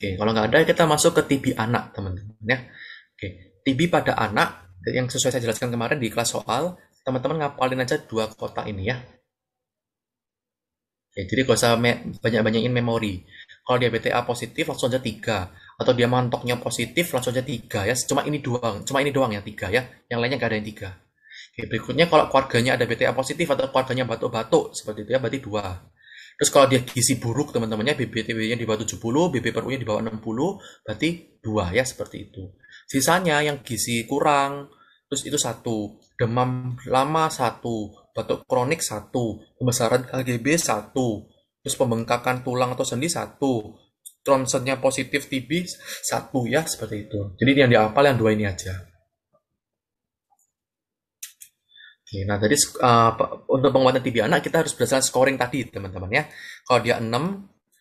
Oke, kalau nggak ada kita masuk ke TB anak, teman-teman ya. Oke, TB pada anak yang sesuai saya jelaskan kemarin di kelas soal, teman-teman ngapalin aja dua kotak ini ya. Oke, jadi gak usah banyak-banyakin memori. Kalau dia BTA positif langsung aja tiga, atau dia mantoknya positif langsung aja tiga ya. Cuma ini doang, cuma ini doang ya tiga ya. Yang lainnya nggak ada yang tiga. Oke, berikutnya kalau keluarganya ada BTA positif atau keluarganya batuk-batuk seperti itu ya berarti dua. Terus kalau dia gizi buruk teman-temannya bbtw nya di bawah 70, BB per U-nya di bawah 60, berarti dua ya seperti itu. Sisanya yang gizi kurang, terus itu satu, demam lama satu, batuk kronik satu, pembesaran KGB satu, terus pembengkakan tulang atau sendi satu, tronsennya positif TB satu ya seperti itu. Jadi yang diapal yang dua ini aja. Oke, nah tadi uh, eh, untuk pengobatan anak kita harus berdasarkan scoring tadi teman-teman ya. Kalau dia 6,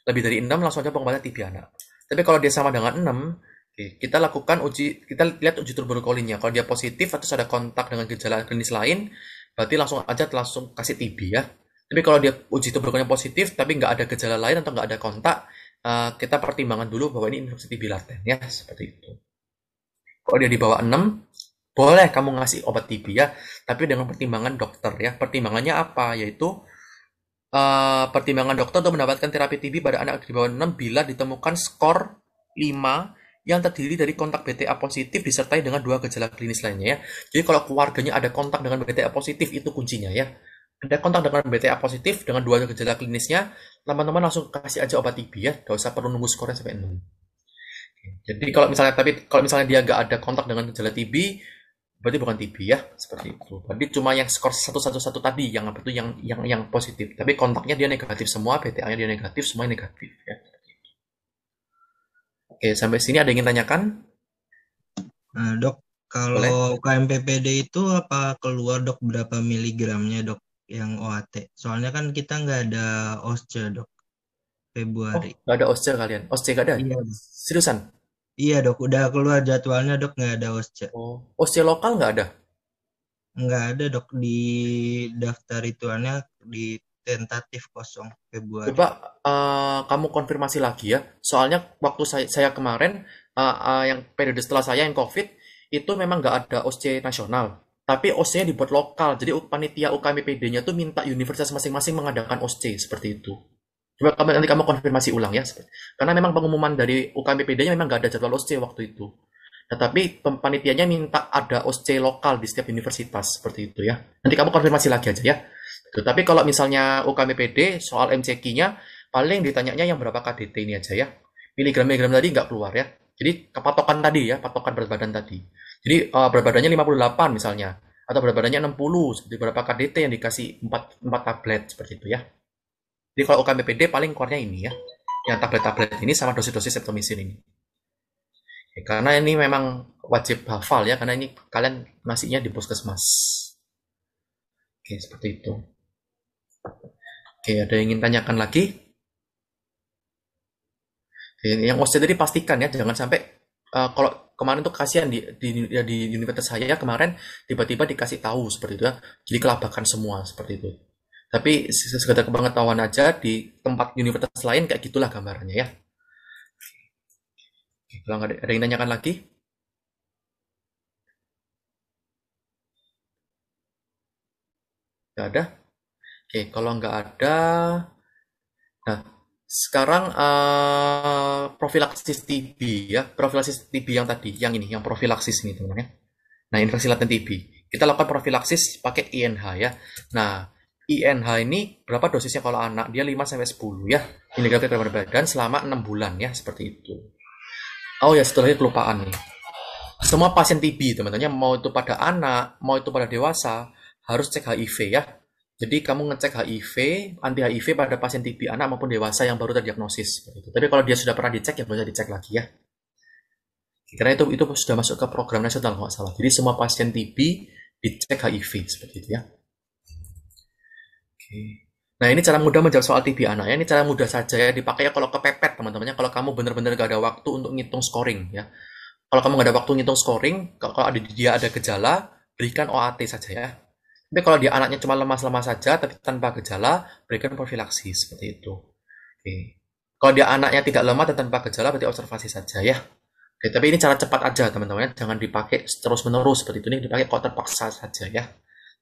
lebih dari 6 langsung aja pengobatan anak Tapi kalau dia sama dengan 6, okay, kita lakukan uji, kita lihat uji tuberkulinnya. Kalau dia positif atau ada kontak dengan gejala klinis lain, berarti langsung aja langsung kasih TB ya. Tapi kalau dia uji tuberkulin positif tapi nggak ada gejala lain atau nggak ada kontak, uh, kita pertimbangan dulu bahwa ini infeksi TB laten ya, seperti itu. Kalau dia di bawah 6, boleh kamu ngasih obat ya tapi dengan pertimbangan dokter ya pertimbangannya apa yaitu uh, pertimbangan dokter untuk mendapatkan terapi TB pada anak di bawah 6 bila ditemukan skor 5 yang terdiri dari kontak BTA positif disertai dengan dua gejala klinis lainnya ya. Jadi kalau keluarganya ada kontak dengan BTA positif itu kuncinya ya. Ada kontak dengan BTA positif dengan dua gejala klinisnya, teman-teman langsung kasih aja obat TB ya, gak usah perlu nunggu skornya sampai 6. Jadi kalau misalnya tapi kalau misalnya dia nggak ada kontak dengan gejala TB, berarti bukan TB ya seperti itu berarti cuma yang skor satu satu satu tadi yang apa tuh yang yang yang positif tapi kontaknya dia negatif semua PTA nya dia negatif semua negatif ya oke sampai sini ada yang ingin tanyakan nah, dok kalau Boleh? KMPPD itu apa keluar dok berapa miligramnya dok yang OAT soalnya kan kita nggak ada OSCE dok oh, Februari oh, nggak ada OSCE kalian OSCE nggak ada iya. seriusan Iya dok, udah keluar jadwalnya dok nggak ada OSCE. Oh, OSCE lokal nggak ada? Nggak ada dok di daftar ituannya di tentatif kosong Februari. Coba uh, kamu konfirmasi lagi ya. Soalnya waktu saya, saya kemarin uh, uh, yang periode setelah saya yang COVID itu memang nggak ada OSCE nasional, tapi OSCE dibuat lokal. Jadi panitia UKMPD-nya tuh minta universitas masing-masing mengadakan OSCE seperti itu. Coba kamu, nanti kamu konfirmasi ulang ya. Karena memang pengumuman dari UKMPPD-nya memang nggak ada jadwal OSCE waktu itu. Tetapi panitianya minta ada OSCE lokal di setiap universitas seperti itu ya. Nanti kamu konfirmasi lagi aja ya. Tapi kalau misalnya UKMPD soal MCQ-nya paling ditanyanya yang berapa KDT ini aja ya. Miligram-miligram tadi nggak keluar ya. Jadi kepatokan tadi ya, patokan berat badan tadi. Jadi uh, berat badannya 58 misalnya atau berat badannya 60 seperti berapa KDT yang dikasih 4 4 tablet seperti itu ya. Jadi kalau UKMPPD paling core ini ya, yang tablet-tablet ini sama dosis-dosis septomisin ini. Ya, karena ini memang wajib hafal ya, karena ini kalian nasinya di puskesmas. Oke, seperti itu. Oke, ada yang ingin tanyakan lagi? Yang OCD tadi pastikan ya, jangan sampai uh, kalau kemarin tuh kasihan di, di, di, ya, di universitas saya kemarin tiba-tiba dikasih tahu seperti itu ya, jadi kelabakan semua seperti itu. Tapi sekedar kepengetahuan aja di tempat universitas lain kayak gitulah gambarannya ya. Kalau nggak ada, ada yang nanyakan lagi? Nggak ada? Oke, kalau nggak ada, nah sekarang uh, profilaksis TB ya, profilaksis TB yang tadi, yang ini, yang profilaksis ini teman-teman ya. Nah, infeksi laten TB. Kita lakukan profilaksis pakai INH ya. Nah, INH ini berapa dosisnya kalau anak? Dia 5 sampai 10 ya, ini indikator terhadap badan selama 6 bulan ya, seperti itu. Oh ya, setelahnya kelupaan nih. Semua pasien TB, teman-teman, mau itu pada anak, mau itu pada dewasa, harus cek HIV ya. Jadi kamu ngecek HIV, anti HIV pada pasien TB anak maupun dewasa yang baru terdiagnosis. Tapi kalau dia sudah pernah dicek ya boleh dicek lagi ya. Karena itu itu sudah masuk ke program nasional kalau salah. Jadi semua pasien TB dicek HIV seperti itu ya. Oke. Nah ini cara mudah menjawab soal TV anak ya Ini cara mudah saja ya dipakai ya kalau kepepet teman-temannya. Kalau kamu benar-benar gak ada waktu untuk ngitung scoring ya. Kalau kamu gak ada waktu ngitung scoring, kalau ada dia ada gejala, berikan OAT saja ya. Tapi kalau dia anaknya cuma lemas-lemas saja tapi tanpa gejala, berikan profilaksi seperti itu. Oke. Kalau dia anaknya tidak lemah dan tanpa gejala berarti observasi saja ya. Oke, tapi ini cara cepat aja teman-teman, jangan dipakai terus-menerus seperti itu. Ini dipakai kalau terpaksa saja ya.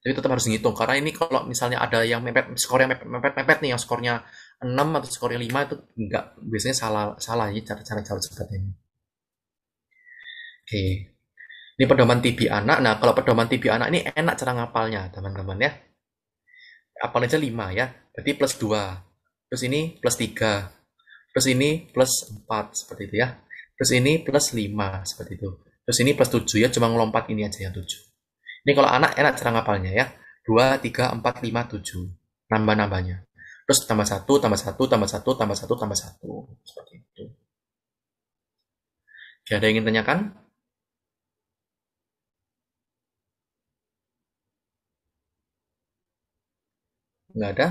Jadi tetap harus ngitung karena ini kalau misalnya ada yang mepet skornya mepet mepet, mepet nih yang skornya 6 atau skornya 5 itu enggak biasanya salah salah ya cara-cara cara seperti ini. Oke. Ini pedoman TB anak. Nah, kalau pedoman TB anak ini enak cara ngapalnya, teman-teman ya. Apal aja 5 ya. Berarti plus 2. Terus ini plus 3. Terus ini plus 4 seperti itu ya. Terus ini plus 5 seperti itu. Terus ini plus 7 ya, cuma ngelompat ini aja yang 7. Ini kalau anak enak cara ngapalnya ya. 2, 3, 4, 5, 7. Nambah-nambahnya. Terus tambah 1, tambah 1, tambah 1, tambah 1, tambah 1. Seperti itu. Oke, ada yang ingin tanyakan? Nggak ada?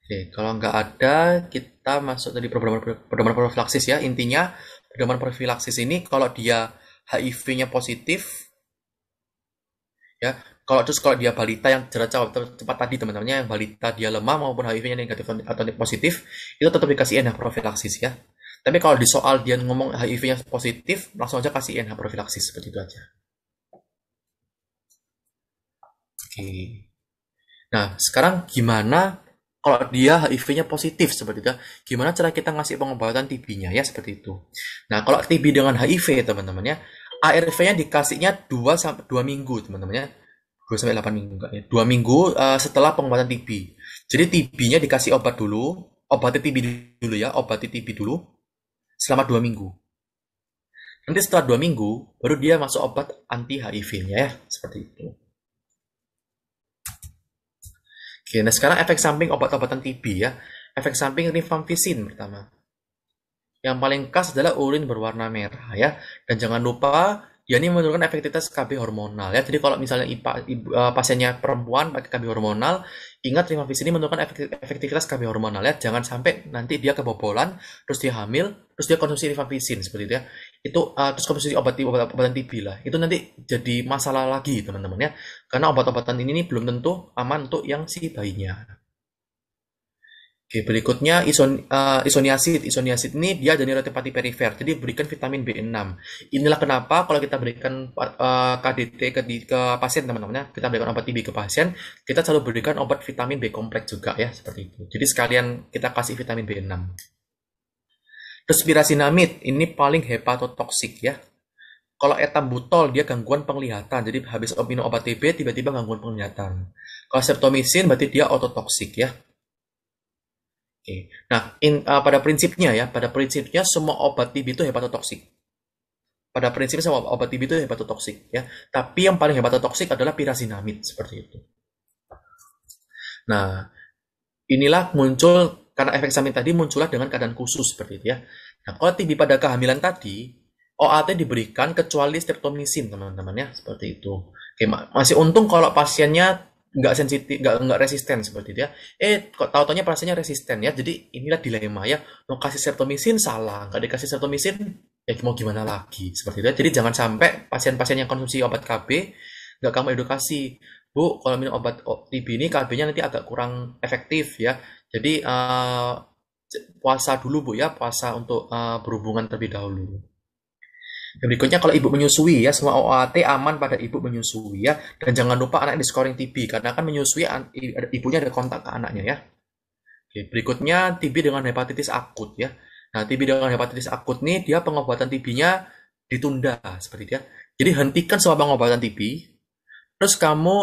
Oke, kalau nggak ada, kita masuk tadi pedoman, pedoman profilaksis ya. Intinya, pedoman profilaksis ini kalau dia HIV-nya positif, ya kalau terus kalau dia balita yang jerat cepat tadi teman-temannya yang balita dia lemah maupun HIV-nya negatif atau positif itu tetap dikasih NH ya, profilaksis ya tapi kalau di soal dia ngomong HIV-nya positif langsung aja kasih NH ya, profilaksis seperti itu aja oke nah sekarang gimana kalau dia HIV-nya positif seperti itu ya? gimana cara kita ngasih pengobatan TB-nya ya seperti itu nah kalau TB dengan HIV teman-temannya ARV-nya dikasihnya 2 sampai 2 minggu, teman-teman ya. 2 sampai 8 minggu enggak ya. 2 minggu uh, setelah pengobatan TB. Jadi TB-nya dikasih obat dulu, obat TB dulu ya, obat TB dulu selama 2 minggu. Nanti setelah 2 minggu baru dia masuk obat anti HIV-nya ya, seperti itu. Oke, nah sekarang efek samping obat-obatan TB ya. Efek samping rifampisin pertama yang paling khas adalah urin berwarna merah ya. Dan jangan lupa ya ini menurunkan efektivitas KB hormonal ya. Jadi kalau misalnya IPA, ibu, uh, pasiennya perempuan pakai KB hormonal, ingat visi ini menurunkan efektivitas KB hormonal ya. Jangan sampai nanti dia kebobolan, terus dia hamil, terus dia konsumsi rifampisin seperti itu ya. Itu uh, terus konsumsi obat obat obatan TB lah. Itu nanti jadi masalah lagi teman-teman ya. Karena obat-obatan ini, ini belum tentu aman untuk yang si bayinya. Oke, berikutnya ison, uh, eh, isoniazid. Isoniazid ini dia ada neuropati perifer, jadi berikan vitamin B6. Inilah kenapa kalau kita berikan uh, eh, KDT ke, ke pasien teman-teman, kita berikan obat TB ke pasien, kita selalu berikan obat vitamin B kompleks juga ya, seperti itu. Jadi sekalian kita kasih vitamin B6. respirasi pirasinamid, ini paling hepatotoksik ya. Kalau etambutol dia gangguan penglihatan, jadi habis minum obat TB tiba-tiba gangguan penglihatan. Kalau septomisin berarti dia ototoksik ya Oke. Nah, in, uh, pada prinsipnya ya, pada prinsipnya semua obat TB itu hepatotoksik. Pada prinsipnya semua obat TB itu hepatotoksik ya. Tapi yang paling hepatotoksik adalah pirazinamid seperti itu. Nah, inilah muncul karena efek samping tadi muncullah dengan keadaan khusus seperti itu ya. Nah, kalau TB pada kehamilan tadi, OAT diberikan kecuali streptomisin teman-teman ya, seperti itu. Oke, masih untung kalau pasiennya nggak sensitif nggak nggak resisten seperti itu ya eh kok tahu taunya pasiennya resisten ya jadi inilah dilema ya mau kasih septomisin salah nggak dikasih septomisin ya mau gimana lagi seperti itu ya. jadi jangan sampai pasien-pasien yang konsumsi obat KB nggak kamu edukasi bu kalau minum obat TB ini KB-nya nanti agak kurang efektif ya jadi uh, puasa dulu bu ya puasa untuk uh, berhubungan terlebih dahulu dan berikutnya kalau ibu menyusui ya, semua OAT aman pada ibu menyusui ya. Dan jangan lupa anak di scoring TB karena kan menyusui ibunya ada kontak ke anaknya ya. Oke, berikutnya TB dengan hepatitis akut ya. Nah, TB dengan hepatitis akut nih dia pengobatan TB-nya ditunda seperti dia. Ya. Jadi hentikan semua pengobatan TB. Terus kamu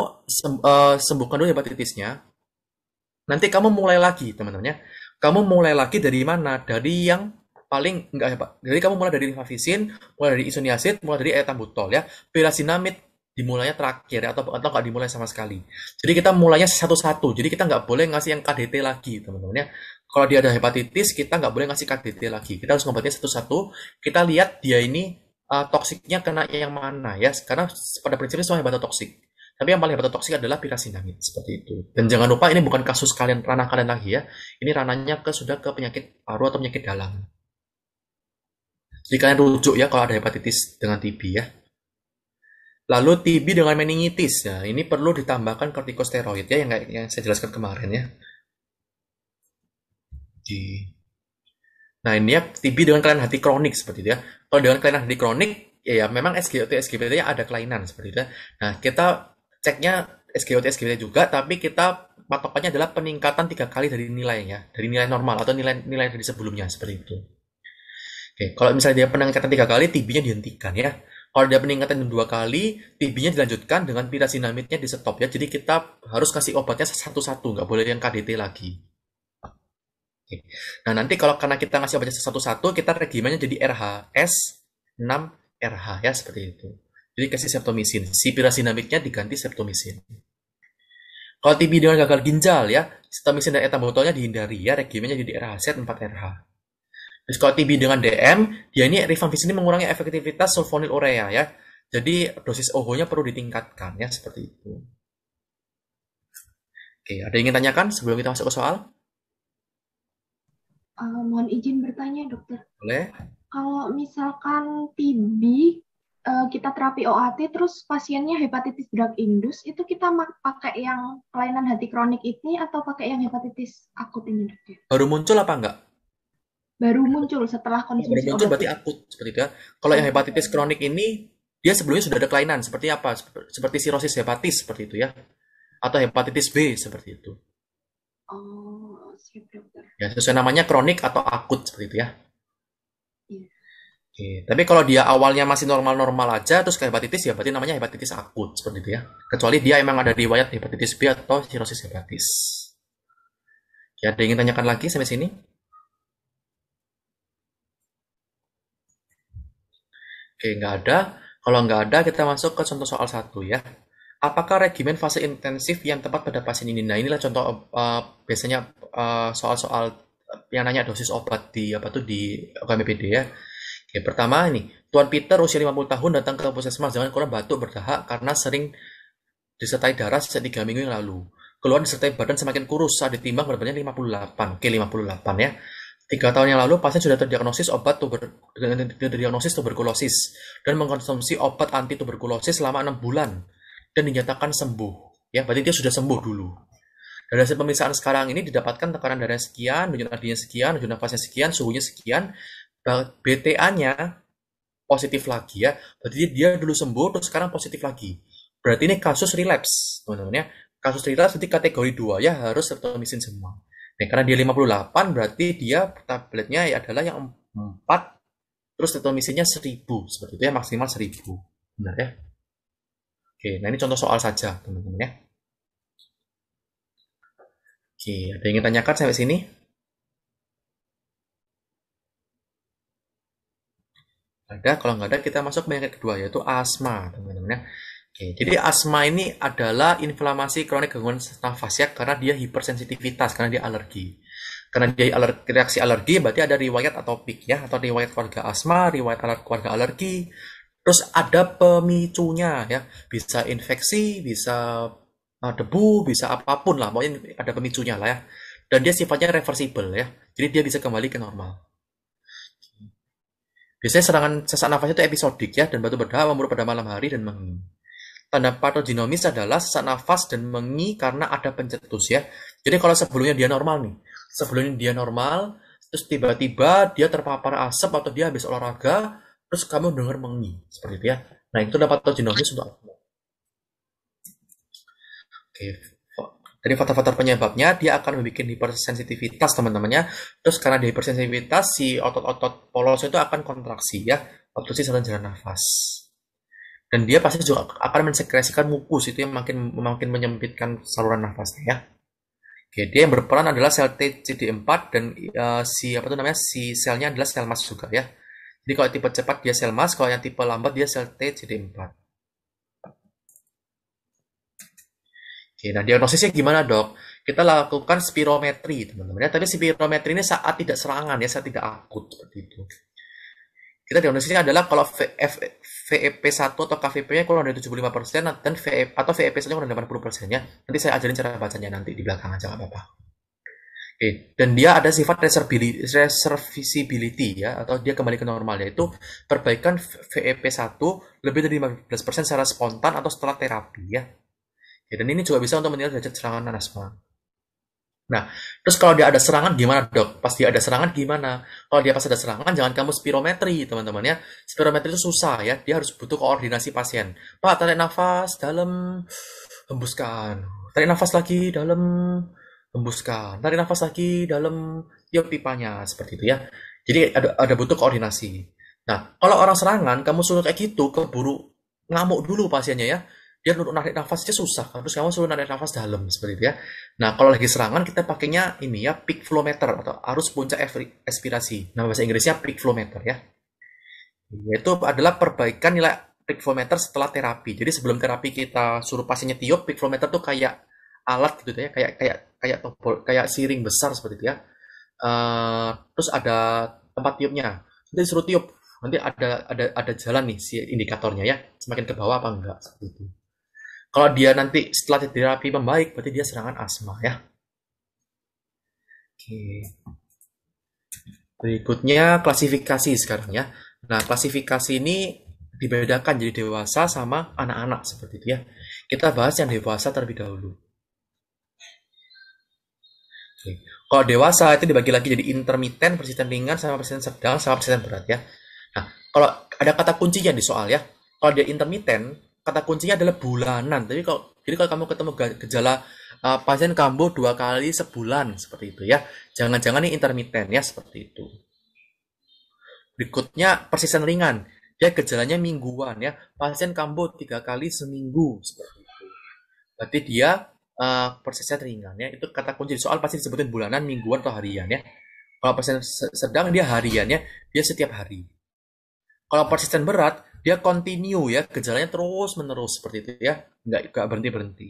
eh, sembuhkan dulu hepatitisnya. Nanti kamu mulai lagi, teman-teman ya. Kamu mulai lagi dari mana? Dari yang paling enggak ya Pak. Jadi kamu mulai dari rifavisin, mulai dari isoniazid, mulai dari etambutol ya. Pirasinamid dimulainya terakhir ya, atau atau nggak dimulai sama sekali. Jadi kita mulainya satu-satu. Jadi kita nggak boleh ngasih yang KDT lagi, teman-teman ya. Kalau dia ada hepatitis, kita nggak boleh ngasih KDT lagi. Kita harus ngobatin satu-satu. Kita lihat dia ini uh, toksiknya kena yang mana ya. Karena pada prinsipnya semua hepatotoksik. Tapi yang paling hepatotoksik adalah pirasinamid seperti itu. Dan jangan lupa ini bukan kasus kalian ranah kalian lagi ya. Ini ranahnya ke sudah ke penyakit paru atau penyakit dalam. Jadi kalian rujuk ya kalau ada hepatitis dengan TB ya. Lalu TB dengan meningitis ya, ini perlu ditambahkan kortikosteroid ya yang, yang saya jelaskan kemarin ya. Di Nah ini ya TB dengan kelainan hati kronik seperti itu ya. Kalau dengan kelainan hati kronik ya, ya memang SGOT SGPT ada kelainan seperti itu. Ya. Nah kita ceknya SGOT SGPT juga tapi kita patokannya adalah peningkatan tiga kali dari nilainya dari nilai normal atau nilai nilai dari sebelumnya seperti itu. Oke, kalau misalnya dia peningkatan tiga kali, TB-nya dihentikan ya. Kalau dia peningkatan dua kali, TB-nya dilanjutkan dengan pirasinamidnya di stop ya. Jadi kita harus kasih obatnya satu-satu, nggak boleh yang KDT lagi. Oke. Nah nanti kalau karena kita ngasih obatnya satu-satu, kita regimennya jadi RH S 6 RH ya seperti itu. Jadi kasih septomisin, si pirasinamidnya diganti septomisin. Kalau TB dengan gagal ginjal ya, septomisin dan etambutolnya dihindari ya, regimennya jadi RH S 4 RH. TB dengan DM, dia ini rifampicin ini mengurangi efektivitas sulfonil urea ya. Jadi dosis OHO-nya perlu ditingkatkan ya seperti itu. Oke, ada yang ingin tanyakan sebelum kita masuk ke soal? Uh, mohon izin bertanya dokter. Boleh. Kalau misalkan TB eh, kita terapi OAT terus pasiennya hepatitis drug indus itu kita pakai yang kelainan hati kronik ini atau pakai yang hepatitis akut ini dokter? Baru muncul apa enggak? baru muncul setelah konsumsi baru muncul obat. berarti akut seperti itu ya. Kalau yang iya. hepatitis kronik ini dia sebelumnya sudah ada kelainan seperti apa? Seperti sirosis hepatis seperti itu ya. Atau hepatitis B seperti itu. Oh, siap dokter. Ya, sesuai namanya kronik atau akut seperti itu ya. Iya. Oke, tapi kalau dia awalnya masih normal-normal aja terus ke hepatitis ya berarti namanya hepatitis akut seperti itu ya. Kecuali dia emang ada riwayat hepatitis B atau sirosis hepatitis Ya, ada yang ingin tanyakan lagi sampai sini? Oke, nggak ada. Kalau nggak ada, kita masuk ke contoh soal satu ya. Apakah regimen fase intensif yang tepat pada pasien ini? Nah, inilah contoh uh, biasanya eh, soal-soal uh, yang nanya dosis obat di apa tuh di KMPD ya. Oke, pertama ini, Tuan Peter usia 50 tahun datang ke puskesmas dengan kurang batuk berdahak karena sering disertai darah sejak tiga minggu yang lalu. Keluhan disertai badan semakin kurus saat ditimbang beratnya 58. Oke, 58 ya. Tiga tahun yang lalu, pasien sudah terdiagnosis obat tuber, terdiagnosis tuberkulosis dan mengkonsumsi obat anti tuberkulosis selama enam bulan dan dinyatakan sembuh. Ya, berarti dia sudah sembuh dulu. Dari hasil pemeriksaan sekarang ini didapatkan tekanan darah sekian, denyut nadinya sekian, denyut nafasnya sekian, suhunya sekian, BTA-nya positif lagi ya. Berarti dia dulu sembuh, terus sekarang positif lagi. Berarti ini kasus relapse, teman-teman ya. Kasus relapse berarti kategori 2 ya, harus tertomisin semua. Nah, karena dia 58 berarti dia tabletnya adalah yang 4 terus tetomisinya 1000 seperti itu ya maksimal 1000 benar ya oke nah ini contoh soal saja teman-teman ya oke ada yang ingin tanyakan sampai sini ada kalau nggak ada kita masuk ke yang kedua yaitu asma teman-teman ya Oke, jadi asma ini adalah inflamasi kronik gangguan nafas ya karena dia hipersensitivitas karena dia alergi. Karena dia alergi, reaksi alergi berarti ada riwayat atopik ya atau riwayat keluarga asma, riwayat keluarga alergi. Terus ada pemicunya ya, bisa infeksi, bisa eh, debu, bisa apapun lah, pokoknya ada pemicunya lah ya. Dan dia sifatnya reversible ya, jadi dia bisa kembali ke normal. Biasanya serangan sesak nafas itu episodik ya dan batu berdarah memburuk pada malam hari dan meng tanda pato adalah sesak nafas dan mengi karena ada pencetus ya. Jadi kalau sebelumnya dia normal nih, sebelumnya dia normal, terus tiba-tiba dia terpapar asap atau dia habis olahraga, terus kamu dengar mengi seperti itu ya. Nah itu dapat patogenosis untuk asma. Oke, Jadi faktor-faktor penyebabnya dia akan membuat hipersensitivitas teman-temannya. Terus karena dia hipersensitivitas si otot-otot polos itu akan kontraksi ya, obstruksi saluran jalan nafas dan dia pasti juga akan mensekresikan mukus itu yang makin makin menyempitkan saluran nafasnya ya. Oke, dia yang berperan adalah sel TCD4 dan uh, si apa tuh namanya si selnya adalah sel mas juga ya. Jadi kalau tipe cepat dia sel mas, kalau yang tipe lambat dia sel TCD4. Oke, nah diagnosisnya gimana dok? Kita lakukan spirometri teman-teman ya, tapi spirometri ini saat tidak serangan ya, saat tidak akut seperti itu kita diagnosisnya adalah kalau VF, VEP 1 atau KVP-nya kurang dari 75% dan VEP atau VEP 1 kurang dari 80 ya. Nanti saya ajarin cara bacanya nanti di belakang aja nggak apa-apa. Oke, okay. dan dia ada sifat reservisibility ya atau dia kembali ke normal yaitu perbaikan VEP 1 lebih dari 15% secara spontan atau setelah terapi ya. Okay. dan ini juga bisa untuk menilai derajat serangan asma. Nah, terus kalau dia ada serangan gimana dok? Pas dia ada serangan gimana? Kalau dia pas ada serangan jangan kamu spirometri teman-teman ya. Spirometri itu susah ya, dia harus butuh koordinasi pasien. Pak tarik nafas dalam, hembuskan. Tarik nafas lagi dalam, hembuskan. Tarik nafas lagi dalam, tiup pipanya seperti itu ya. Jadi ada ada butuh koordinasi. Nah, kalau orang serangan kamu suruh kayak gitu keburu ngamuk dulu pasiennya ya. Dia untuk narik nafasnya susah, terus kamu suruh narik nafas dalam seperti itu ya. Nah, kalau lagi serangan kita pakainya ini ya peak flow meter atau arus puncak aspirasi. Nama bahasa Inggrisnya peak flow meter ya. Yaitu adalah perbaikan nilai peak flow meter setelah terapi. Jadi sebelum terapi kita suruh pasiennya tiup, peak flow meter tuh kayak alat gitu ya, kayak kayak kayak topol, kayak siring besar seperti itu ya. Uh, terus ada tempat tiupnya. Nanti suruh tiup. Nanti ada ada ada jalan nih si indikatornya ya, semakin ke bawah apa enggak seperti itu. Kalau dia nanti setelah terapi membaik, berarti dia serangan asma ya. Oke. Berikutnya klasifikasi sekarang ya. Nah, klasifikasi ini dibedakan jadi dewasa sama anak-anak seperti itu ya. Kita bahas yang dewasa terlebih dahulu. Oke. Kalau dewasa itu dibagi lagi jadi intermiten, persisten ringan, sama persisten sedang, sama persisten berat ya. Nah, kalau ada kata kuncinya di soal ya. Kalau dia intermiten, kata kuncinya adalah bulanan. Tapi kalau jadi kalau kamu ketemu gejala uh, pasien kambuh dua kali sebulan seperti itu ya. Jangan-jangan ini intermiten ya seperti itu. Berikutnya persisten ringan. Ya gejalanya mingguan ya. Pasien kambuh tiga kali seminggu seperti itu. Berarti dia uh, persisten ringan ya. Itu kata kunci soal pasti disebutin bulanan, mingguan atau harian ya. Kalau pasien sedang dia harian ya, dia setiap hari. Kalau persisten berat dia continue ya gejalanya terus menerus seperti itu ya nggak nggak berhenti berhenti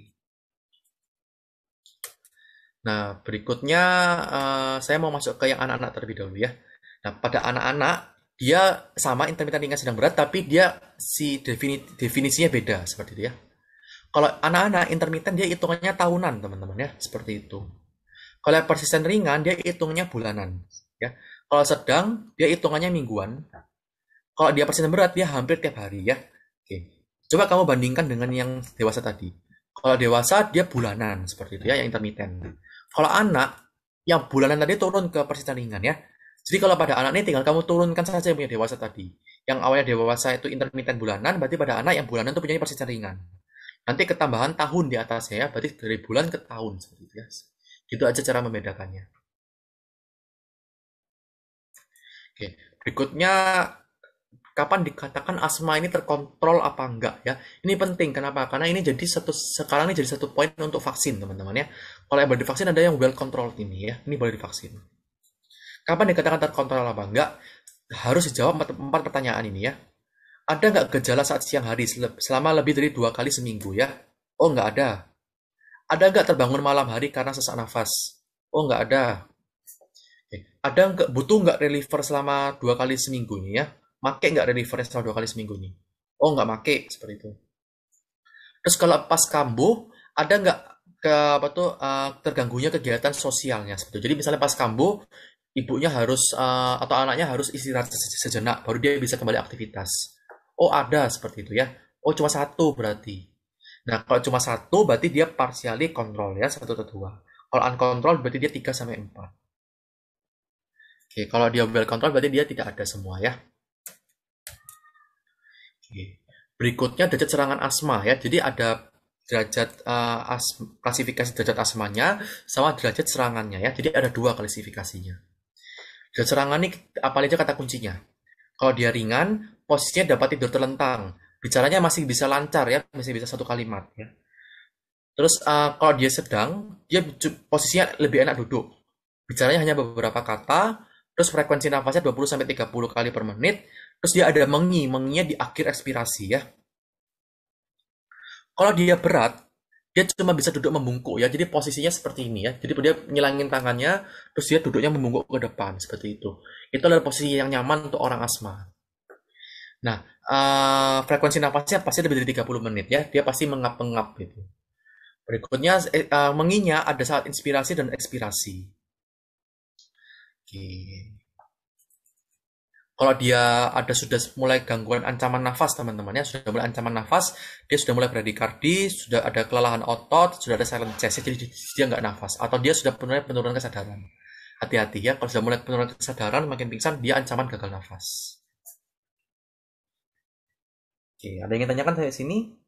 nah berikutnya uh, saya mau masuk ke yang anak-anak terlebih dahulu ya nah pada anak-anak dia sama intermittent ringan sedang berat tapi dia si defini, definisinya beda seperti itu ya kalau anak-anak intermittent dia hitungannya tahunan teman-teman ya seperti itu kalau persisten ringan dia hitungnya bulanan ya kalau sedang dia hitungannya mingguan kalau dia persen berat dia hampir tiap hari ya oke coba kamu bandingkan dengan yang dewasa tadi kalau dewasa dia bulanan seperti itu ya yang intermittent kalau anak yang bulanan tadi turun ke persen ringan ya jadi kalau pada anak ini tinggal kamu turunkan saja yang punya dewasa tadi yang awalnya dewasa itu intermittent bulanan berarti pada anak yang bulanan itu punya persen ringan nanti ketambahan tahun di atasnya ya berarti dari bulan ke tahun seperti itu ya gitu aja cara membedakannya oke berikutnya kapan dikatakan asma ini terkontrol apa enggak ya. Ini penting kenapa? Karena ini jadi satu sekarang ini jadi satu poin untuk vaksin teman-teman ya. Kalau yang baru divaksin ada yang well controlled ini ya. Ini boleh divaksin. Kapan dikatakan terkontrol apa enggak? Harus dijawab empat, empat pertanyaan ini ya. Ada nggak gejala saat siang hari selama lebih dari dua kali seminggu ya? Oh nggak ada. Ada nggak terbangun malam hari karena sesak nafas? Oh nggak ada. Ada nggak butuh nggak reliever selama dua kali seminggu ini ya? make nggak delivernya selama dua kali seminggu nih? Oh nggak make seperti itu. Terus kalau pas kambuh ada nggak ke apa tuh uh, terganggunya kegiatan sosialnya seperti itu. Jadi misalnya pas kambuh ibunya harus uh, atau anaknya harus istirahat sejenak baru dia bisa kembali aktivitas. Oh ada seperti itu ya. Oh cuma satu berarti. Nah kalau cuma satu berarti dia partially kontrol ya satu atau dua. Kalau uncontrolled berarti dia tiga sampai empat. Oke, kalau dia well control berarti dia tidak ada semua ya. Berikutnya derajat serangan asma ya. Jadi ada derajat uh, as, klasifikasi derajat asmanya sama derajat serangannya ya. Jadi ada dua klasifikasinya. Derajat serangan ini apa aja kata kuncinya. Kalau dia ringan, posisinya dapat tidur terlentang. Bicaranya masih bisa lancar ya, masih bisa satu kalimat ya. Terus uh, kalau dia sedang, dia posisinya lebih enak duduk. Bicaranya hanya beberapa kata, terus frekuensi nafasnya 20 30 kali per menit, Terus dia ada mengi, menginya di akhir ekspirasi ya. Kalau dia berat, dia cuma bisa duduk membungkuk ya. Jadi posisinya seperti ini ya. Jadi dia nyilangin tangannya, terus dia duduknya membungkuk ke depan seperti itu. Itu adalah posisi yang nyaman untuk orang asma. Nah, uh, frekuensi nafasnya pasti lebih dari 30 menit ya. Dia pasti mengap-mengap gitu. Berikutnya uh, menginya ada saat inspirasi dan ekspirasi. Oke. Okay kalau dia ada sudah mulai gangguan ancaman nafas teman-temannya sudah mulai ancaman nafas dia sudah mulai bradikardi sudah ada kelelahan otot sudah ada silent chest jadi dia nggak nafas atau dia sudah mulai penurunan kesadaran hati-hati ya kalau sudah mulai penurunan kesadaran makin pingsan dia ancaman gagal nafas oke ada yang ingin tanyakan saya sini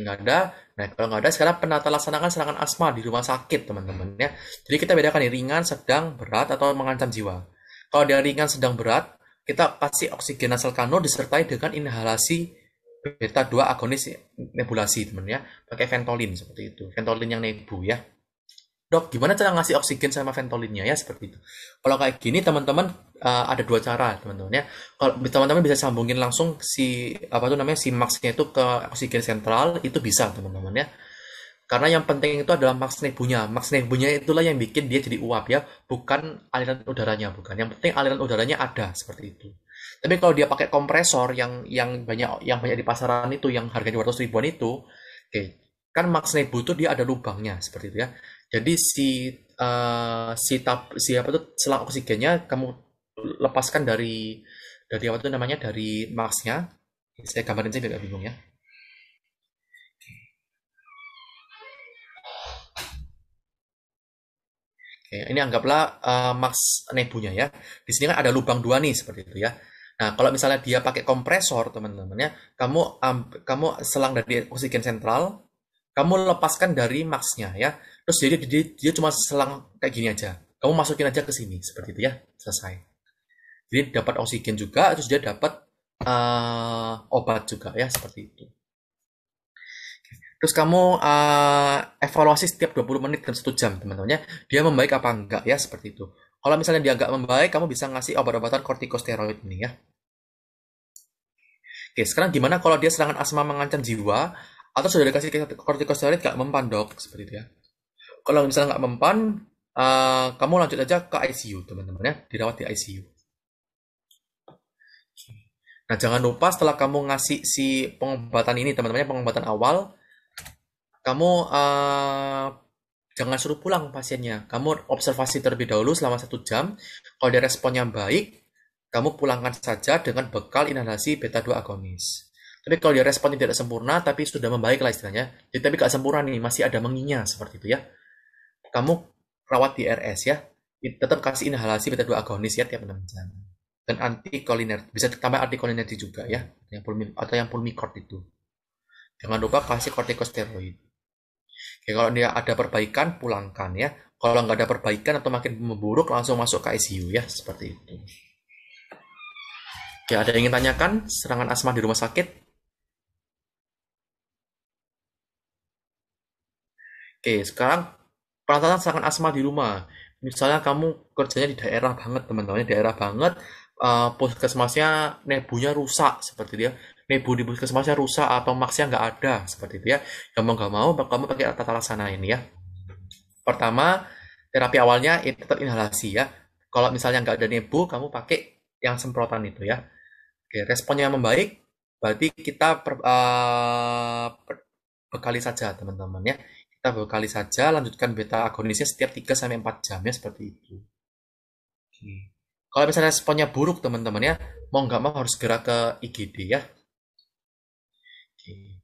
nggak ada Nah, kalau nggak ada, sekarang penata laksanakan serangan asma di rumah sakit, teman-teman. Ya. Jadi kita bedakan nih, ringan, sedang, berat, atau mengancam jiwa. Kalau dia ringan, sedang, berat, kita kasih oksigen nasal kano disertai dengan inhalasi beta 2 agonis nebulasi, teman ya. Pakai ventolin seperti itu. Ventolin yang nebu ya dok gimana cara ngasih oksigen sama ventolinnya ya seperti itu kalau kayak gini teman-teman uh, ada dua cara teman-teman ya kalau teman-teman bisa sambungin langsung si apa tuh namanya si maxnya itu ke oksigen sentral itu bisa teman-teman ya karena yang penting itu adalah max nebunya max nebunya itulah yang bikin dia jadi uap ya bukan aliran udaranya bukan yang penting aliran udaranya ada seperti itu tapi kalau dia pakai kompresor yang yang banyak yang banyak di pasaran itu yang harganya 200 ribuan itu oke okay, kan max nebu itu dia ada lubangnya seperti itu ya jadi si uh, si tab si apa tuh selang oksigennya kamu lepaskan dari dari apa tuh namanya dari maksnya. Saya gambarin saya tidak bingung ya. Oke, ini anggaplah uh, eh, max nebunya ya. Di sini kan ada lubang dua nih seperti itu ya. Nah, kalau misalnya dia pakai kompresor, teman-teman ya, kamu um, kamu selang dari oksigen sentral, kamu lepaskan dari maxnya ya terus jadi dia, dia cuma selang kayak gini aja kamu masukin aja ke sini seperti itu ya selesai jadi dapat oksigen juga terus dia dapat uh, obat juga ya seperti itu terus kamu uh, evaluasi setiap 20 menit dan satu jam teman-temannya dia membaik apa enggak ya seperti itu kalau misalnya dia enggak membaik kamu bisa ngasih obat-obatan kortikosteroid ini ya Oke, sekarang gimana kalau dia serangan asma mengancam jiwa atau sudah dikasih kortikosteroid gak dok seperti itu ya? kalau misalnya nggak mempan, uh, kamu lanjut aja ke ICU, teman-teman ya, dirawat di ICU. Nah, jangan lupa setelah kamu ngasih si pengobatan ini, teman-temannya pengobatan awal, kamu uh, jangan suruh pulang pasiennya. Kamu observasi terlebih dahulu selama satu jam. Kalau dia responnya baik, kamu pulangkan saja dengan bekal inhalasi beta 2 agonis. Tapi kalau dia responnya tidak sempurna, tapi sudah membaik lah istilahnya. Jadi, tapi gak sempurna nih, masih ada menginya seperti itu ya kamu rawat di RS ya, tetap kasih inhalasi beta 2 agonis ya tiap 6 jam. Dan koliner, bisa ditambah koliner juga ya, yang pulmi, atau yang pulmicort itu. Jangan lupa kasih kortikosteroid. Oke, kalau dia ada perbaikan, pulangkan ya. Kalau nggak ada perbaikan atau makin memburuk, langsung masuk ke ICU ya, seperti itu. Oke, ada yang ingin tanyakan serangan asma di rumah sakit? Oke, sekarang peralatan sangat asma di rumah. Misalnya kamu kerjanya di daerah banget, teman-temannya daerah banget, uh, puskesmasnya nebunya rusak seperti dia ya. nebu di puskesmasnya rusak atau maksnya nggak ada seperti dia, ya yang mau nggak mau kamu pakai tata laksana ini ya pertama terapi awalnya itu tetap inhalasi ya kalau misalnya nggak ada nebu kamu pakai yang semprotan itu ya oke responnya membaik berarti kita per, uh, per, bekali saja teman-teman ya kita kali saja lanjutkan beta agonisnya setiap 3 sampai 4 jam ya seperti itu. Oke. Kalau misalnya responnya buruk teman-teman ya, mau nggak mau harus gerak ke IGD ya. Oke.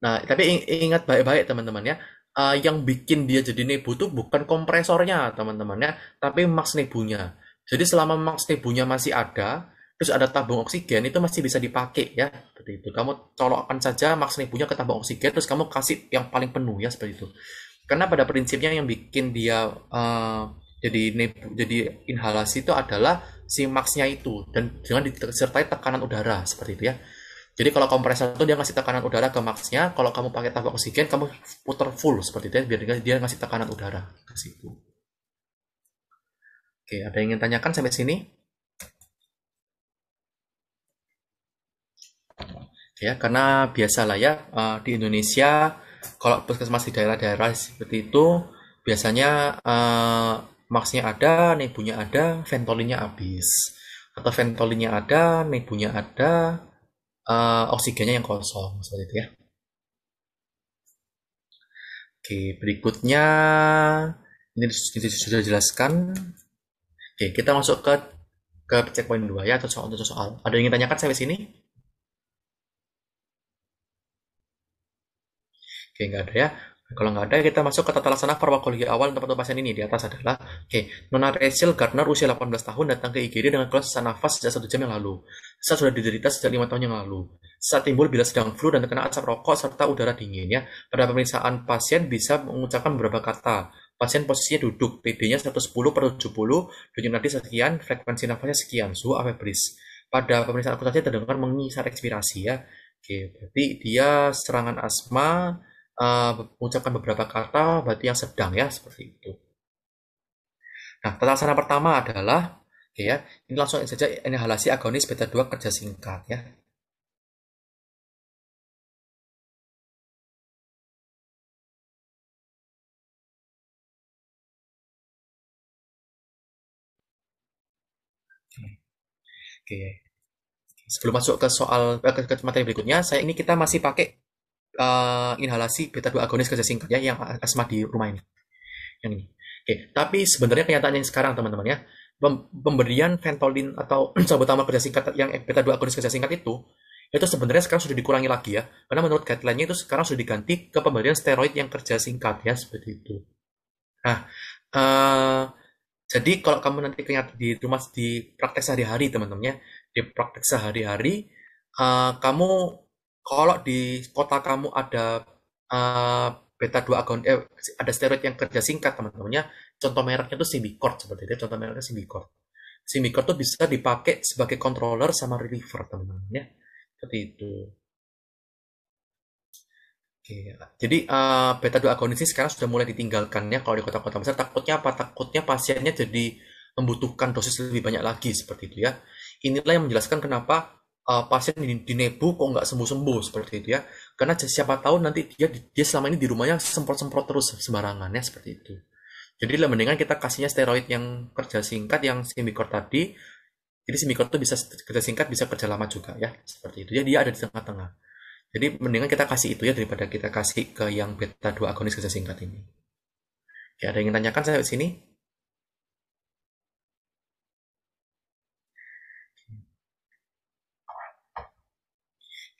Nah, tapi ingat baik-baik teman-teman ya. Uh, yang bikin dia jadi nebu itu bukan kompresornya teman-teman ya, tapi maks nebunya. Jadi selama maks nebunya masih ada, terus ada tabung oksigen itu masih bisa dipakai ya seperti itu kamu colokkan saja maks punya ke tabung oksigen terus kamu kasih yang paling penuh ya seperti itu karena pada prinsipnya yang bikin dia uh, jadi nebu, jadi inhalasi itu adalah si maxnya itu dan dengan disertai tekanan udara seperti itu ya jadi kalau kompresor itu dia ngasih tekanan udara ke maxnya kalau kamu pakai tabung oksigen kamu putar full seperti itu ya biar dia ngasih tekanan udara ke situ oke ada yang ingin tanyakan sampai sini ya karena biasalah ya uh, di Indonesia kalau puskesmas di daerah-daerah seperti itu biasanya uh, maksnya ada, nebunya ada, ventolinnya habis atau ventolinnya ada, nebunya ada, uh, oksigennya yang kosong seperti itu ya. Oke, berikutnya ini sudah, sudah jelaskan. Oke, kita masuk ke ke checkpoint 2 ya atau soal, soal. Ada yang ingin tanyakan sampai sini? Oke, nggak ada ya. Kalau nggak ada, kita masuk ke tata laksana farmakologi awal untuk pasien ini. Di atas adalah, oke, Nona Rachel Gardner usia 18 tahun datang ke IGD dengan kelas sesak nafas sejak satu jam yang lalu. Saat sudah diderita sejak lima tahun yang lalu. Saat timbul bila sedang flu dan terkena asap rokok serta udara dingin ya. Pada pemeriksaan pasien bisa mengucapkan beberapa kata. Pasien posisinya duduk, TD-nya 110 per 70, denyut nadi sekian, frekuensi nafasnya sekian, suhu afebris. Pada pemeriksaan akuntansi terdengar mengisar ekspirasi ya. Oke, berarti dia serangan asma, Eh, mengucapkan beberapa kata berarti yang sedang ya seperti itu. Nah, tata laksana pertama adalah okay, ya, ini langsung saja inhalasi agonis beta 2 kerja singkat ya. Oke. Sebelum masuk ke soal eh, ke, ke materi berikutnya, saya ini kita masih pakai uh, inhalasi beta 2 agonis kerja singkat ya yang asma di rumah ini. Yang ini. Oke, okay. tapi sebenarnya kenyataannya sekarang teman-teman ya, pemberian fentolin atau salbutamol kerja singkat yang eh, beta 2 agonis kerja singkat itu itu sebenarnya sekarang sudah dikurangi lagi ya. Karena menurut guideline-nya itu sekarang sudah diganti ke pemberian steroid yang kerja singkat ya seperti itu. Nah, uh, jadi kalau kamu nanti kenyat di rumah di praktek sehari-hari teman temannya di praktek sehari-hari uh, kamu kalau di kota kamu ada uh, beta 2 agon eh, ada steroid yang kerja singkat teman-temannya contoh mereknya itu Simbicort seperti itu contoh mereknya Simbicort Simbicort itu bisa dipakai sebagai controller sama reliever teman-temannya seperti itu Oke, jadi uh, beta 2 agonis ini sekarang sudah mulai ditinggalkan ya kalau di kota-kota besar. Takutnya apa? Takutnya pasiennya jadi membutuhkan dosis lebih banyak lagi seperti itu ya. Inilah yang menjelaskan kenapa uh, pasien di, di nebu kok nggak sembuh-sembuh seperti itu ya. Karena siapa tahu nanti dia dia selama ini di rumahnya semprot-semprot terus sembarangan ya seperti itu. Jadi lebih mendingan kita kasihnya steroid yang kerja singkat yang simikor tadi. Jadi simikor itu bisa kerja singkat bisa kerja lama juga ya seperti itu. Jadi dia ada di tengah-tengah. Jadi mendingan kita kasih itu ya daripada kita kasih ke yang beta 2 agonis kerja singkat ini. Ya ada yang ingin tanyakan saya di sini?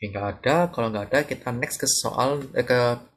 Oke, nggak ada. Kalau nggak ada, kita next ke soal eh, ke